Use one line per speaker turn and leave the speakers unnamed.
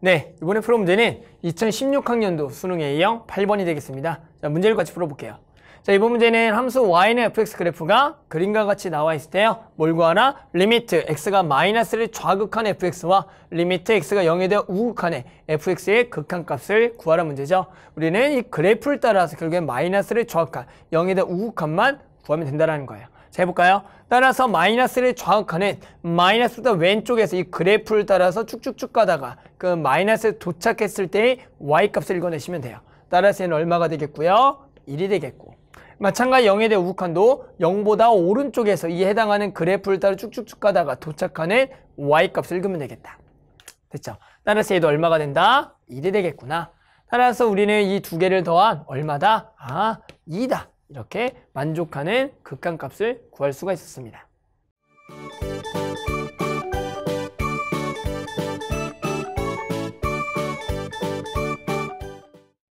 네, 이번에 풀어 문제는 2016학년도 수능 에 이어 8번이 되겠습니다. 자, 문제를 같이 풀어볼게요. 자, 이번 문제는 함수 y는 fx 그래프가 그림과 같이 나와 있을 때요. 뭘 구하나? 리미트 x가 마이너스를 좌극한 fx와 리미트 x가 0에 대한 우극한의 fx의 극한값을 구하라 문제죠. 우리는 이 그래프를 따라서 결국엔 마이너스를 좌극한 0에 대한 우극한만 구하면 된다는 거예요. 자, 해볼까요? 따라서 마이너스를 정확하는마이너스부 왼쪽에서 이 그래프를 따라서 쭉쭉쭉 가다가 그 마이너스에 도착했을 때의 y값을 읽어내시면 돼요. 따라서 얘는 얼마가 되겠고요? 1이 되겠고. 마찬가지 0에 대한 우극한도 0보다 오른쪽에서 이 해당하는 그래프를 따라 쭉쭉쭉 가다가 도착하는 y값을 읽으면 되겠다. 됐죠? 따라서 얘도 얼마가 된다? 1이 되겠구나. 따라서 우리는 이 두 개를 더한 얼마다? 아, 2다. 이렇게 만족하는 극한값을 구할 수가 있었습니다.